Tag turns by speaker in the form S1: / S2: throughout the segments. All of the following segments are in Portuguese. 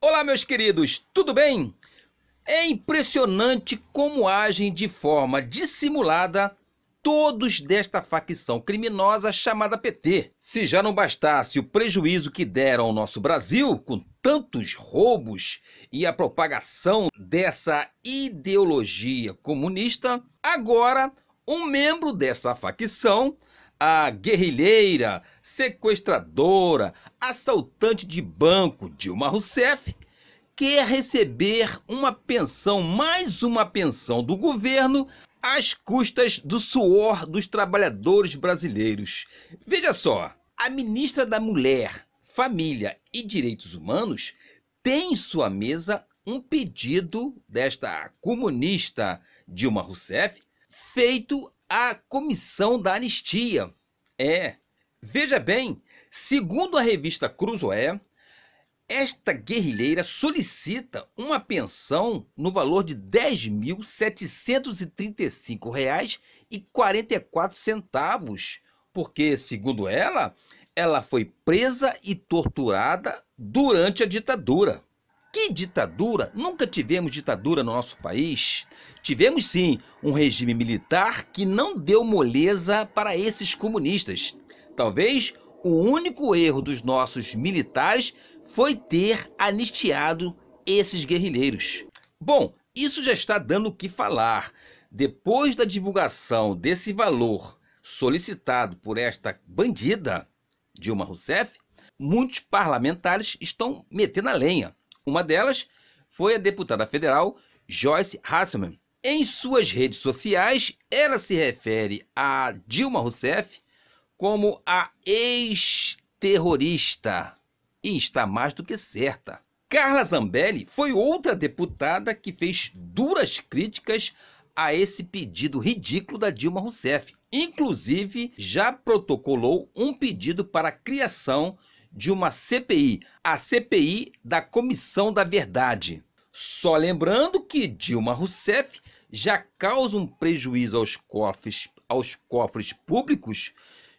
S1: Olá, meus queridos, tudo bem? É impressionante como agem de forma dissimulada todos desta facção criminosa chamada PT. Se já não bastasse o prejuízo que deram ao nosso Brasil com tantos roubos e a propagação dessa ideologia comunista, agora um membro dessa facção a guerrilheira, sequestradora, assaltante de banco Dilma Rousseff quer receber uma pensão, mais uma pensão do governo, às custas do suor dos trabalhadores brasileiros. Veja só, a ministra da Mulher, Família e Direitos Humanos tem em sua mesa um pedido desta comunista Dilma Rousseff feito a comissão da anistia. É, veja bem, segundo a revista Cruzoé, esta guerrilheira solicita uma pensão no valor de R$ 10.735,44, porque, segundo ela, ela foi presa e torturada durante a ditadura. Que ditadura? Nunca tivemos ditadura no nosso país. Tivemos sim um regime militar que não deu moleza para esses comunistas. Talvez o único erro dos nossos militares foi ter anistiado esses guerrilheiros. Bom, isso já está dando o que falar. Depois da divulgação desse valor solicitado por esta bandida, Dilma Rousseff, muitos parlamentares estão metendo a lenha. Uma delas foi a deputada federal Joyce Hasselman. Em suas redes sociais, ela se refere a Dilma Rousseff como a ex-terrorista. E está mais do que certa. Carla Zambelli foi outra deputada que fez duras críticas a esse pedido ridículo da Dilma Rousseff. Inclusive, já protocolou um pedido para a criação de uma CPI, a CPI da Comissão da Verdade. Só lembrando que Dilma Rousseff já causa um prejuízo aos cofres, aos cofres públicos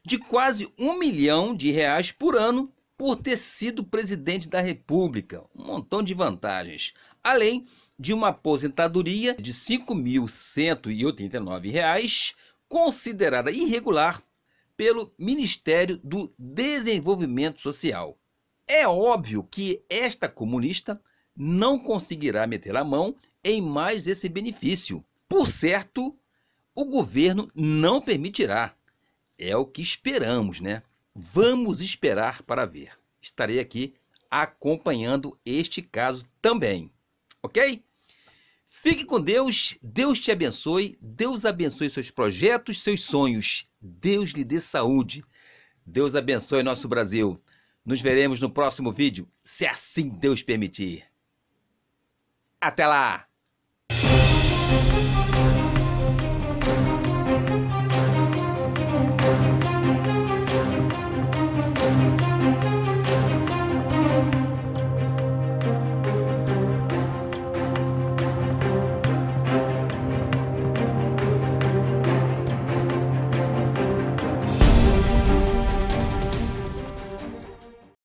S1: de quase um milhão de reais por ano por ter sido presidente da República. Um montão de vantagens. Além de uma aposentadoria de R$ 5.189, considerada irregular pelo Ministério do Desenvolvimento Social. É óbvio que esta comunista não conseguirá meter a mão em mais esse benefício. Por certo, o governo não permitirá. É o que esperamos, né? Vamos esperar para ver. Estarei aqui acompanhando este caso também, ok? Fique com Deus, Deus te abençoe, Deus abençoe seus projetos, seus sonhos, Deus lhe dê saúde, Deus abençoe nosso Brasil. Nos veremos no próximo vídeo, se assim Deus permitir. Até lá!